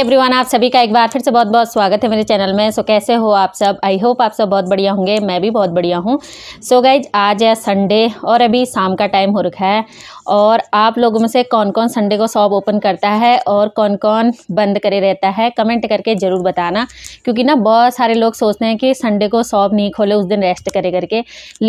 everyone आप सभी का एक बार फिर से बहुत बहुत स्वागत है मेरे चैनल में सो so, कैसे हो आप सब आई होप आप सब बहुत बढ़िया होंगे मैं भी बहुत बढ़िया हूँ सो गाइज आज है संडे और अभी शाम का टाइम हो रखा है और आप लोगों में से कौन कौन संडे को शॉप ओपन करता है और कौन कौन बंद करे रहता है कमेंट करके ज़रूर बताना क्योंकि ना बहुत सारे लोग सोचते हैं कि संडे को शॉप नहीं खोले उस दिन रेस्ट करे करके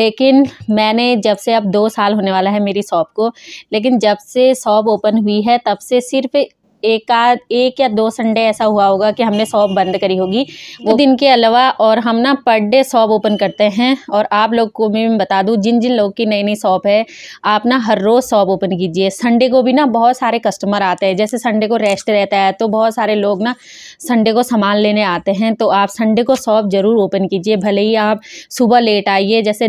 लेकिन मैंने जब से अब दो साल होने वाला है मेरी शॉप को लेकिन जब से शॉप ओपन हुई है तब से सिर्फ एक आध एक या दो संडे ऐसा हुआ होगा कि हमने शॉप बंद करी होगी वो दिन के अलावा और हम ना पर डे शॉप ओपन करते हैं और आप लोग को भी मैं बता दूँ जिन जिन लोग की नई नई शॉप है आप ना हर रोज़ शॉप ओपन कीजिए संडे को भी ना बहुत सारे कस्टमर आते हैं जैसे संडे को रेस्ट रहता है तो बहुत सारे लोग ना संडे को सामान लेने आते हैं तो आप संडे को शॉप ज़रूर ओपन कीजिए भले ही आप सुबह लेट आइए जैसे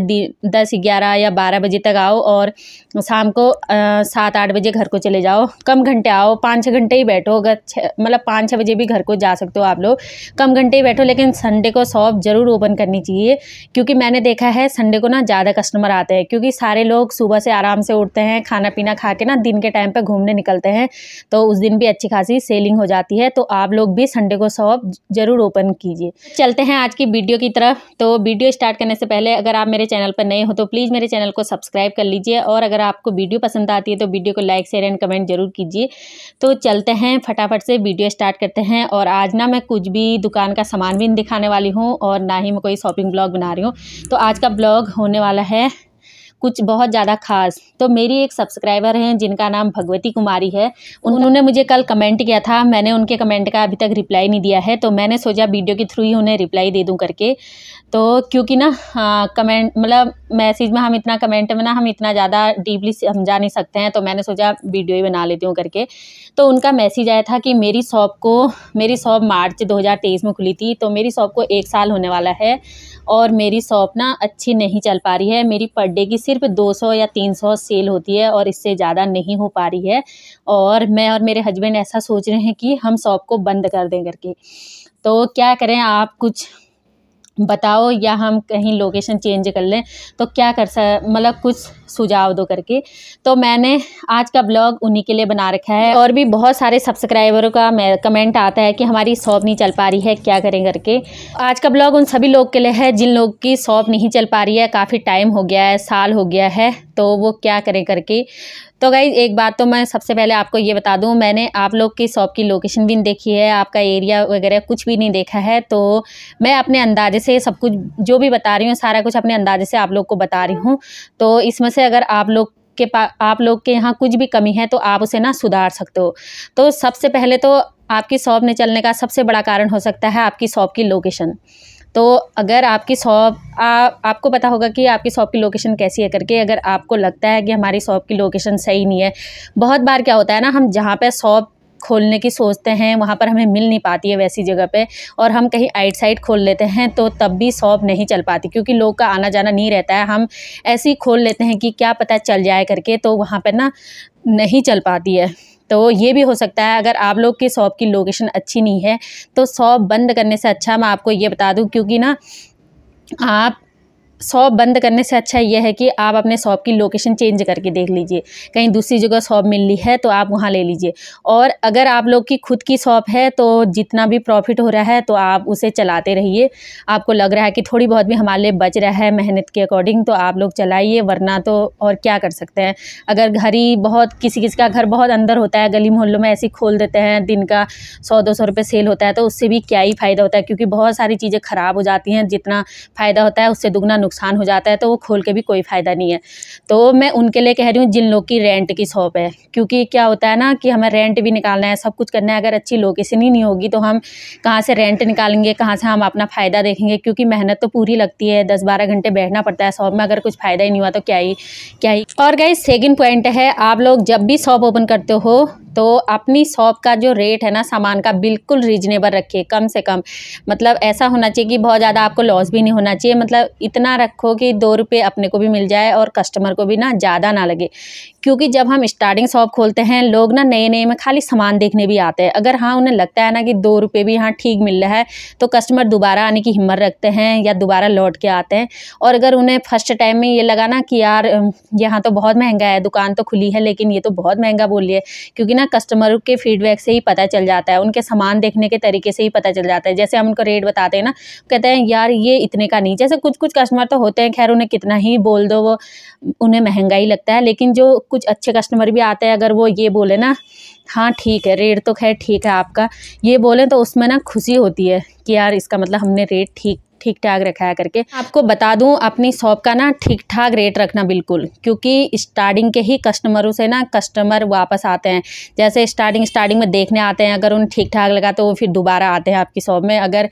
दस ग्यारह या बारह बजे तक आओ और शाम को सात आठ बजे घर को चले जाओ कम घंटे आओ पाँच छः घंटे ही बैठो अगर मतलब पाँच छः बजे भी घर को जा सकते हो आप लोग कम घंटे ही बैठो लेकिन संडे को शॉप ज़रूर ओपन करनी चाहिए क्योंकि मैंने देखा है संडे को ना ज़्यादा कस्टमर आते हैं क्योंकि सारे लोग सुबह से आराम से उठते हैं खाना पीना खा के ना दिन के टाइम पर घूमने निकलते हैं तो उस दिन भी अच्छी खासी सेलिंग हो जाती है तो आप लोग भी संडे को शॉप ज़रूर ओपन कीजिए चलते हैं आज की वीडियो की तरफ तो वीडियो स्टार्ट करने से पहले अगर आप मेरे चैनल पर नए हो तो प्लीज़ मेरे चैनल को सब्सक्राइब कर लीजिए और अगर आपको वीडियो पसंद आती है तो वीडियो को लाइक शेयर एंड कमेंट जरूर कीजिए तो चलते करते हैं फटाफट से वीडियो स्टार्ट करते हैं और आज ना मैं कुछ भी दुकान का सामान भी नहीं दिखाने वाली हूँ और ना ही मैं कोई शॉपिंग ब्लॉग बना रही हूँ तो आज का ब्लॉग होने वाला है कुछ बहुत ज़्यादा खास तो मेरी एक सब्सक्राइबर हैं जिनका नाम भगवती कुमारी है उन्होंने मुझे कल कमेंट किया था मैंने उनके कमेंट का अभी तक रिप्लाई नहीं दिया है तो मैंने सोचा वीडियो के थ्रू ही उन्हें रिप्लाई दे दूँ करके तो क्योंकि ना हाँ, कमेंट मतलब मैसेज में हम इतना कमेंट में ना हम इतना ज़्यादा डीपली समझा नहीं सकते हैं तो मैंने सोचा वीडियो ही बना लेती हूँ करके तो उनका मैसेज आया था कि मेरी शॉप को मेरी शॉप मार्च 2023 में खुली थी तो मेरी शॉप को एक साल होने वाला है और मेरी शॉप ना अच्छी नहीं चल पा रही है मेरी पर की सिर्फ 200 या 300 सेल होती है और इससे ज़्यादा नहीं हो पा रही है और मैं और मेरे हस्बैंड ऐसा सोच रहे हैं कि हम शॉप को बंद कर दें करके तो क्या करें आप कुछ बताओ या हम कहीं लोकेशन चेंज कर लें तो क्या कर सक मतलब कुछ सुझाव दो करके तो मैंने आज का ब्लॉग उन्हीं के लिए बना रखा है और भी बहुत सारे सब्सक्राइबरों का कमेंट आता है कि हमारी शॉप नहीं चल पा रही है क्या करें करके आज का ब्लॉग उन सभी लोग के लिए है जिन लोग की शॉप नहीं चल पा रही है काफ़ी टाइम हो गया है साल हो गया है तो वो क्या करें करके तो गाइज एक बात तो मैं सबसे पहले आपको ये बता दूँ मैंने आप लोग की शॉप की लोकेशन भी नहीं देखी है आपका एरिया वगैरह कुछ भी नहीं देखा है तो मैं अपने अंदाजे से सब कुछ जो भी बता रही हूँ सारा कुछ अपने अंदाजे से आप लोग को बता रही हूँ तो इसमें से अगर आप लोग के पा आप लोग के यहाँ कुछ भी कमी है तो आप उसे ना सुधार सकते हो तो सबसे पहले तो आपकी शॉप ने चलने का सबसे बड़ा कारण हो सकता है आपकी शॉप की लोकेशन तो अगर आपकी शॉप आपको पता होगा कि आपकी शॉप की लोकेशन कैसी है करके अगर आपको लगता है कि हमारी शॉप की लोकेशन सही नहीं है बहुत बार क्या होता है ना हम जहाँ पर शॉप खोलने की सोचते हैं वहाँ पर हमें मिल नहीं पाती है वैसी जगह पे और हम कहीं आइट साइड खोल लेते हैं तो तब भी शॉप नहीं चल पाती क्योंकि लोग का आना जाना नहीं रहता है हम ऐसे ही खोल लेते हैं कि क्या पता चल जाए करके तो वहाँ पर ना नहीं चल पाती है तो ये भी हो सकता है अगर आप लोग की शॉप की लोकेशन अच्छी नहीं है तो शॉप बंद करने से अच्छा मैं आपको ये बता दूँ क्योंकि ना आप शॉप बंद करने से अच्छा यह है कि आप अपने शॉप की लोकेशन चेंज करके देख लीजिए कहीं दूसरी जगह शॉप मिल रही है तो आप वहाँ ले लीजिए और अगर आप लोग की खुद की शॉप है तो जितना भी प्रॉफिट हो रहा है तो आप उसे चलाते रहिए आपको लग रहा है कि थोड़ी बहुत भी हमारे लिए बच रहा है मेहनत के अकॉर्डिंग तो आप लोग चलाइए वरना तो और क्या कर सकते हैं अगर घर ही बहुत किसी किसी का घर बहुत अंदर होता है गली मोहल्लों में ऐसे खोल देते हैं दिन का सौ दो सौ रुपये सेल होता है तो उससे भी क्या ही फ़ायदा होता है क्योंकि बहुत सारी चीज़ें ख़राब हो जाती हैं जितना फ़ायदा होता है उससे दुगना नुकसान हो जाता है तो वो खोल के भी कोई फ़ायदा नहीं है तो मैं उनके लिए कह रही हूँ जिन लोग की रेंट की शॉप है क्योंकि क्या होता है ना कि हमें रेंट भी निकालना है सब कुछ करना है अगर अच्छी लोकेशन ही नहीं होगी तो हम कहाँ से रेंट निकालेंगे कहाँ से हम अपना फ़ायदा देखेंगे क्योंकि मेहनत तो पूरी लगती है दस बारह घंटे बैठना पड़ता है शॉप में अगर कुछ फ़ायदा ही नहीं हुआ तो क्या ही क्या ही और गई सेकेंड पॉइंट है आप लोग जब भी शॉप ओपन करते हो तो अपनी शॉप का जो रेट है ना सामान का बिल्कुल रीजनेबल रखिए कम से कम मतलब ऐसा होना चाहिए कि बहुत ज़्यादा आपको लॉस भी नहीं होना चाहिए मतलब इतना रखो कि दो रुपये अपने को भी मिल जाए और कस्टमर को भी ना ज़्यादा ना लगे क्योंकि जब हम स्टार्टिंग शॉप खोलते हैं लोग ना नए नए में खाली सामान देखने भी आते हैं अगर हाँ उन्हें लगता है ना कि दो रुपये भी हाँ ठीक मिल रहा है तो कस्टमर दोबारा आने की हिम्मत रखते हैं या दोबारा लौट के आते हैं और अगर उन्हें फर्स्ट टाइम में ये लगा ना कि यार यहाँ तो बहुत महंगा है दुकान तो खुली है लेकिन ये तो बहुत महंगा बोलिए क्योंकि ना ना कस्टमर के फीडबैक से ही पता चल जाता है उनके सामान देखने के तरीके से ही पता चल जाता है जैसे हम उनको रेट बताते हैं ना कहते हैं यार ये इतने का नहीं जैसे कुछ कुछ कस्टमर तो होते हैं खैर उन्हें कितना ही बोल दो वो उन्हें महंगा ही लगता है लेकिन जो कुछ अच्छे कस्टमर भी आते हैं अगर वो ये बोले ना हाँ ठीक है रेट तो खैर ठीक है आपका ये बोलें तो उसमें ना खुशी होती है कि यार इसका मतलब हमने रेट ठीक ठीक ठाक रखाया करके आपको बता दूं अपनी शॉप का ना ठीक ठाक रेट रखना बिल्कुल क्योंकि स्टार्टिंग के ही कस्टमरों से ना कस्टमर वापस आते हैं जैसे स्टार्टिंग स्टार्टिंग में देखने आते हैं अगर उन्हें ठीक ठाक लगा तो वो फिर दोबारा आते हैं आपकी शॉप में अगर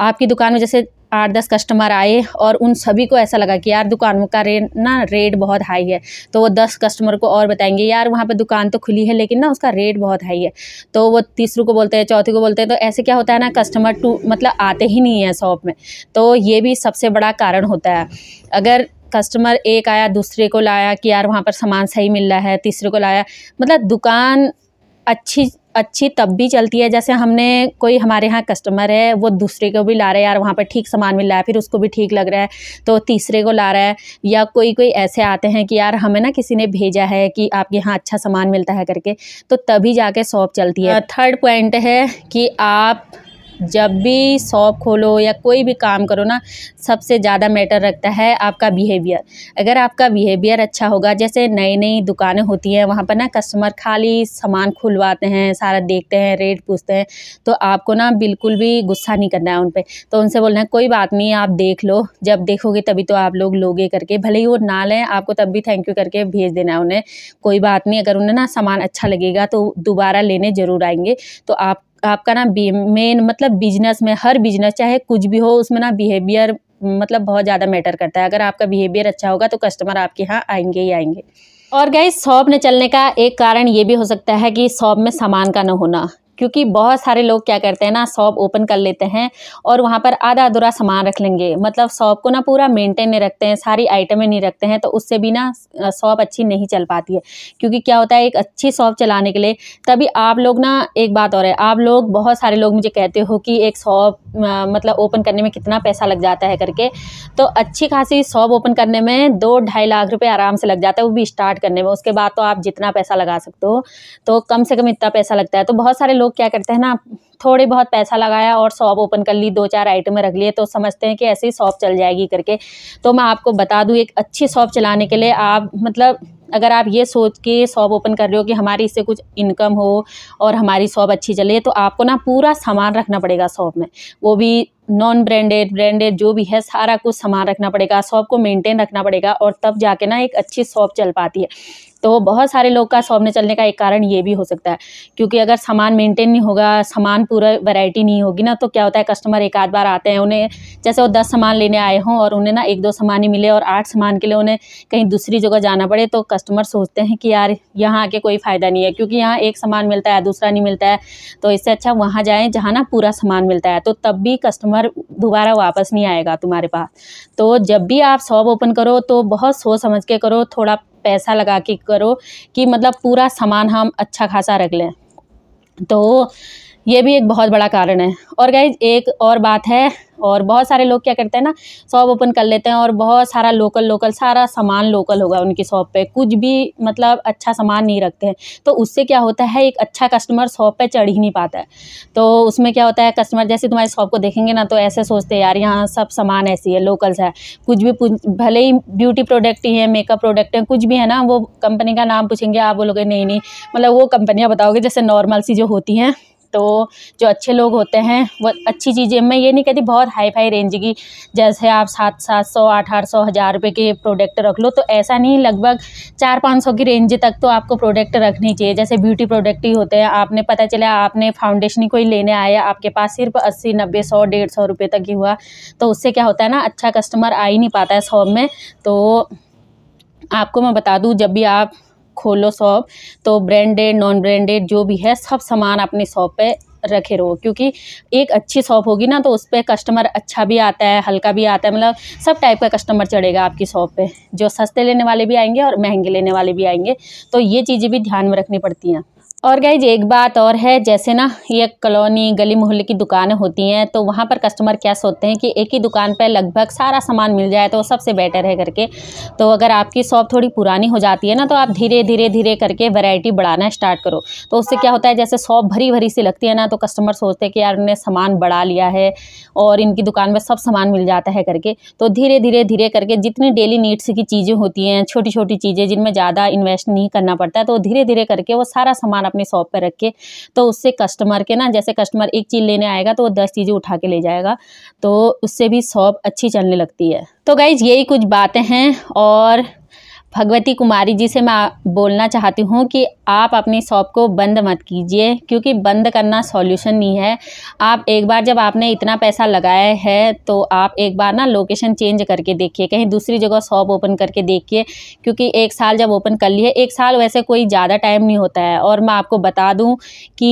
आपकी दुकान में जैसे आठ दस कस्टमर आए और उन सभी को ऐसा लगा कि यार दुकान का रेट ना रेट बहुत हाई है तो वो दस कस्टमर को और बताएंगे यार वहाँ पे दुकान तो खुली है लेकिन ना उसका रेट बहुत हाई है तो वो तीसरे को बोलते हैं चौथे को बोलते हैं तो ऐसे क्या होता है ना कस्टमर टू मतलब आते ही नहीं है शॉप में तो ये भी सबसे बड़ा कारण होता है अगर कस्टमर एक आया दूसरे को लाया कि यार वहाँ पर सामान सही मिल रहा है तीसरे को लाया मतलब दुकान अच्छी अच्छी तब भी चलती है जैसे हमने कोई हमारे यहाँ कस्टमर है वो दूसरे को भी ला रहा है यार वहाँ पर ठीक सामान मिल रहा है फिर उसको भी ठीक लग रहा है तो तीसरे को ला रहा है या कोई कोई ऐसे आते हैं कि यार हमें ना किसी ने भेजा है कि आपके यहाँ अच्छा सामान मिलता है करके तो तभी जाके शॉप चलती है थर्ड हाँ, पॉइंट है कि आप जब भी शॉप खोलो या कोई भी काम करो ना सबसे ज़्यादा मैटर रखता है आपका बिहेवियर अगर आपका बिहेवियर अच्छा होगा जैसे नई नई दुकानें होती हैं वहाँ पर ना कस्टमर खाली सामान खुलवाते हैं सारा देखते हैं रेट पूछते हैं तो आपको ना बिल्कुल भी गुस्सा नहीं करना है उन पर तो उनसे बोलना है कोई बात नहीं आप देख लो जब देखोगे तभी तो आप लोग लोगे करके भले ही वो ना लें आपको तब भी थैंक यू करके भेज देना है उन्हें कोई बात नहीं अगर उन्हें ना सामान अच्छा लगेगा तो दोबारा लेने ज़रूर आएंगे तो आप आपका ना मेन मतलब बिजनेस में हर बिजनेस चाहे कुछ भी हो उसमें ना बिहेवियर हम्म, मतलब बहुत ज़्यादा मैटर करता है अगर आपका बिहेवियर अच्छा होगा तो कस्टमर आपके यहाँ आएंगे ही आएंगे और गई शॉप न चलने का एक कारण ये भी हो सकता है कि शॉप में सामान का ना होना क्योंकि बहुत सारे लोग क्या करते हैं ना शॉप ओपन कर लेते हैं और वहाँ पर आधा अधूरा सामान रख लेंगे मतलब शॉप को ना पूरा मेंटेन नहीं रखते हैं सारी आइटमें नहीं रखते हैं तो उससे भी ना शॉप अच्छी नहीं चल पाती है क्योंकि क्या होता है एक अच्छी शॉप चलाने के लिए तभी आप लोग ना एक बात और है आप लोग बहुत सारे लोग मुझे कहते हो कि एक शॉप मतलब ओपन करने में कितना पैसा लग जाता है करके तो अच्छी खासी शॉप ओपन करने में दो ढाई लाख रुपये आराम से लग जाता है वो भी स्टार्ट करने में उसके बाद तो आप जितना पैसा लगा सकते हो तो कम से कम इतना पैसा लगता है तो बहुत सारे लोग लोग क्या करते हैं ना थोड़े बहुत पैसा लगाया और शॉप ओपन कर ली दो चार आइटमें रख लिए तो समझते हैं कि ऐसे ही शॉप चल जाएगी करके तो मैं आपको बता दूँ एक अच्छी शॉप चलाने के लिए आप मतलब अगर आप ये सोच के शॉप ओपन कर रहे हो कि हमारी इससे कुछ इनकम हो और हमारी शॉप अच्छी चले तो आपको ना पूरा सामान रखना पड़ेगा शॉप में वो भी नॉन ब्रांडेड ब्रांडेड जो भी है सारा कुछ सामान रखना पड़ेगा शॉप को मेंटेन रखना पड़ेगा और तब जाके ना एक अच्छी शॉप चल पाती है तो बहुत सारे लोग का शॉप में चलने का एक कारण ये भी हो सकता है क्योंकि अगर सामान मेंटेन नहीं होगा सामान पूरा वैरायटी नहीं होगी ना तो क्या होता है कस्टमर एक आध बार आते हैं उन्हें जैसे वो दस सामान लेने आए हों और उन्हें ना एक दो सामान ही मिले और आठ सामान के लिए उन्हें कहीं दूसरी जगह जाना पड़े तो कस्टमर सोचते हैं कि यार यहाँ आके कोई फ़ायदा नहीं है क्योंकि यहाँ एक सामान मिलता है दूसरा नहीं मिलता है तो इससे अच्छा वहाँ जाएँ जहाँ ना पूरा सामान मिलता है तो तब भी कस्टमर दोबारा वापस नहीं आएगा तुम्हारे पास तो जब भी आप शॉप ओपन करो तो बहुत सोच समझ के करो थोड़ा पैसा लगा के करो कि मतलब पूरा सामान हम अच्छा खासा रख लें तो ये भी एक बहुत बड़ा कारण है और गाइज एक और बात है और बहुत सारे लोग क्या करते हैं ना शॉप ओपन कर लेते हैं और बहुत सारा लोकल लोकल सारा सामान लोकल होगा उनकी शॉप पे कुछ भी मतलब अच्छा सामान नहीं रखते हैं तो उससे क्या होता है एक अच्छा कस्टमर शॉप पे चढ़ ही नहीं पाता है तो उसमें क्या होता है कस्टमर जैसे तुम्हारी शॉप को देखेंगे ना तो ऐसे सोचते यार यहाँ सब सामान ऐसी है लोकल्स है कुछ भी भले ही ब्यूटी प्रोडक्ट ही है मेकअप प्रोडक्ट हैं कुछ भी है ना वो कंपनी का नाम पूछेंगे आप बोलोगे नहीं नहीं मतलब वो कंपनियाँ बताओगे जैसे नॉर्मल सी जो होती हैं तो जो अच्छे लोग होते हैं वो अच्छी चीज़ें मैं ये नहीं कहती बहुत हाई फाई रेंज की जैसे आप सात सात सौ आठ आठ सौ हज़ार रुपये के प्रोडक्ट रख लो तो ऐसा नहीं लगभग चार पाँच सौ की रेंज तक तो आपको प्रोडक्ट रखनी चाहिए जैसे ब्यूटी प्रोडक्ट ही होते हैं आपने पता चला आपने फाउंडेशन ही कोई लेने आया आपके पास सिर्फ अस्सी नब्बे सौ डेढ़ सौ रुपये तक ही हुआ तो उससे क्या होता है ना अच्छा कस्टमर आ ही नहीं पाता है शॉप में तो आपको मैं बता दूँ जब भी आप खोलो शॉप तो ब्रांडेड नॉन ब्रांडेड जो भी है सब सामान अपनी शॉप पे रखे रहो क्योंकि एक अच्छी शॉप होगी ना तो उस पर कस्टमर अच्छा भी आता है हल्का भी आता है मतलब सब टाइप का कस्टमर चढ़ेगा आपकी शॉप पे जो सस्ते लेने वाले भी आएंगे और महंगे लेने वाले भी आएंगे तो ये चीज़ें भी ध्यान में रखनी पड़ती हैं और गाइज एक बात और है जैसे ना ये कॉलोनी गली मोहल्ले की दुकानें होती हैं तो वहाँ पर कस्टमर क्या सोचते हैं कि एक ही दुकान पर लगभग सारा सामान मिल जाए तो सबसे बेटर है करके तो अगर आपकी शॉप थोड़ी पुरानी हो जाती है ना तो आप धीरे धीरे धीरे करके वैरायटी बढ़ाना स्टार्ट करो तो उससे क्या होता है जैसे शॉप भरी भरी सी लगती है ना तो कस्टमर सोचते हैं कि यार उन्होंने सामान बढ़ा लिया है और इनकी दुकान में सब सामान मिल जाता है करके तो धीरे धीरे धीरे करके जितनी डेली नीड्स की चीज़ें होती हैं छोटी छोटी चीज़ें जिनमें ज़्यादा इन्वेस्ट नहीं करना पड़ता है तो धीरे धीरे करके वो सारा सामान अपने शॉप पर रख के तो उससे कस्टमर के ना जैसे कस्टमर एक चीज़ लेने आएगा तो वो दस चीज़ें उठा के ले जाएगा तो उससे भी शॉप अच्छी चलने लगती है तो गाइज यही कुछ बातें हैं और भगवती कुमारी जी से मैं बोलना चाहती हूँ कि आप अपनी शॉप को बंद मत कीजिए क्योंकि बंद करना सॉल्यूशन नहीं है आप एक बार जब आपने इतना पैसा लगाया है तो आप एक बार ना लोकेशन चेंज करके देखिए कहीं दूसरी जगह शॉप ओपन करके देखिए क्योंकि एक साल जब ओपन कर लिए एक साल वैसे कोई ज़्यादा टाइम नहीं होता है और मैं आपको बता दूँ कि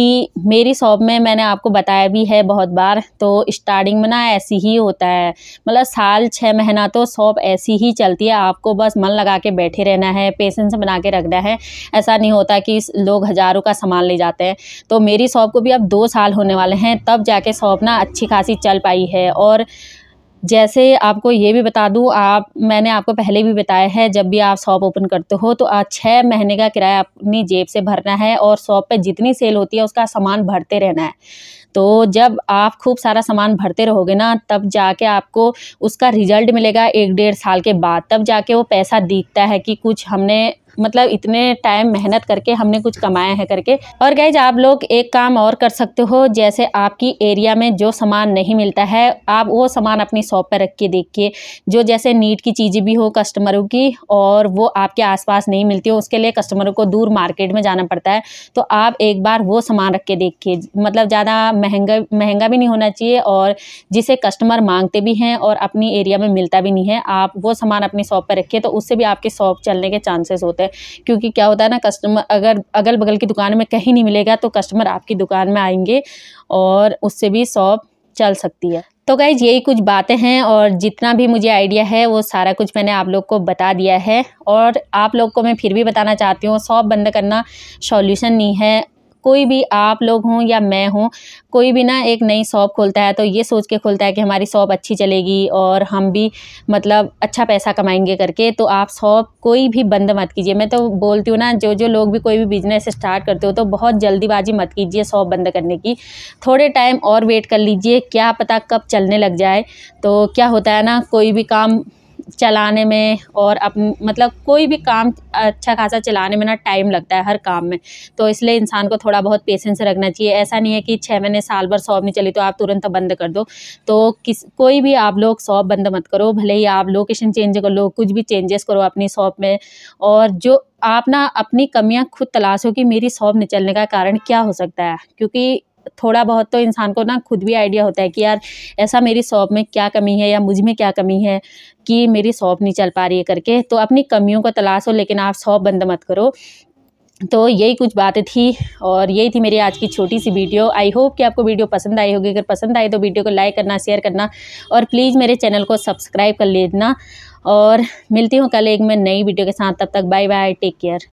मेरी शॉप में मैंने आपको बताया भी है बहुत बार तो स्टार्टिंग में ना ऐसी ही होता है मतलब साल छः महीना तो शॉप ऐसी ही चलती है आपको बस मन लगा के बैठ बैठे रहना है पेशेंस बना के रखना है ऐसा नहीं होता कि लोग हज़ारों का सामान ले जाते हैं तो मेरी शॉप को भी अब दो साल होने वाले हैं तब जाके शॉप ना अच्छी खासी चल पाई है और जैसे आपको ये भी बता दूँ आप मैंने आपको पहले भी बताया है जब भी आप शॉप ओपन करते हो तो छः महीने का किराया अपनी जेब से भरना है और शॉप पे जितनी सेल होती है उसका सामान भरते रहना है तो जब आप खूब सारा सामान भरते रहोगे ना तब जाके आपको उसका रिजल्ट मिलेगा एक डेढ़ साल के बाद तब जाके वो पैसा दिखता है कि कुछ हमने मतलब इतने टाइम मेहनत करके हमने कुछ कमाया है करके और गैज आप लोग एक काम और कर सकते हो जैसे आपकी एरिया में जो सामान नहीं मिलता है आप वो सामान अपनी शॉप पर रख के देखिए जो जैसे नीट की चीज़ें भी हो कस्टमरों की और वो आपके आसपास नहीं मिलती हो उसके लिए कस्टमरों को दूर मार्केट में जाना पड़ता है तो आप एक बार वो सामान रख के देखिए मतलब ज़्यादा महंगा महंगा भी नहीं होना चाहिए और जिसे कस्टमर मांगते भी हैं और अपनी एरिया में मिलता भी नहीं है आप वो सामान अपनी शॉप पर रखिए तो उससे भी आपके शॉप चलने के चांसेस होते हैं सकते क्योंकि क्या होता है ना कस्टमर अगर अगल बगल की दुकान में कहीं नहीं मिलेगा तो कस्टमर आपकी दुकान में आएंगे और उससे भी शॉप चल सकती है तो गाइज यही कुछ बातें हैं और जितना भी मुझे आइडिया है वो सारा कुछ मैंने आप लोग को बता दिया है और आप लोग को मैं फिर भी बताना चाहती हूँ शॉप बंद करना सॉल्यूशन नहीं है कोई भी आप लोग हों या मैं हूँ कोई भी ना एक नई शॉप खोलता है तो ये सोच के खोलता है कि हमारी शॉप अच्छी चलेगी और हम भी मतलब अच्छा पैसा कमाएंगे करके तो आप शॉप कोई भी बंद मत कीजिए मैं तो बोलती हूँ ना जो जो लोग भी कोई भी बिजनेस स्टार्ट करते हो तो बहुत जल्दीबाजी मत कीजिए शॉप बंद करने की थोड़े टाइम और वेट कर लीजिए क्या पता कब चलने लग जाए तो क्या होता है ना कोई भी काम चलाने में और अप मतलब कोई भी काम अच्छा खासा चलाने में ना टाइम लगता है हर काम में तो इसलिए इंसान को थोड़ा बहुत पेशेंस रखना चाहिए ऐसा नहीं है कि छः महीने साल भर शॉप नहीं चली तो आप तुरंत बंद कर दो तो किस कोई भी आप लोग शॉप बंद मत करो भले ही आप लोकेशन चेंज कर लो कुछ भी चेंजेस करो अपनी शॉप में और जो आप ना अपनी कमियाँ खुद तलाशो कि मेरी शॉप निचलने का कारण क्या हो सकता है क्योंकि थोड़ा बहुत तो इंसान को ना खुद भी आइडिया होता है कि यार ऐसा मेरी शॉप में क्या कमी है या मुझ में क्या कमी है कि मेरी शॉप नहीं चल पा रही है करके तो अपनी कमियों को तलाशो लेकिन आप शॉप बंद मत करो तो यही कुछ बातें थी और यही थी मेरी आज की छोटी सी वीडियो आई होप कि आपको वीडियो पसंद आई होगी अगर पसंद आए तो वीडियो को लाइक करना शेयर करना और प्लीज़ मेरे चैनल को सब्सक्राइब कर लेना और मिलती हूँ कल एक मैं नई वीडियो के साथ तब तक बाय बाय टेक केयर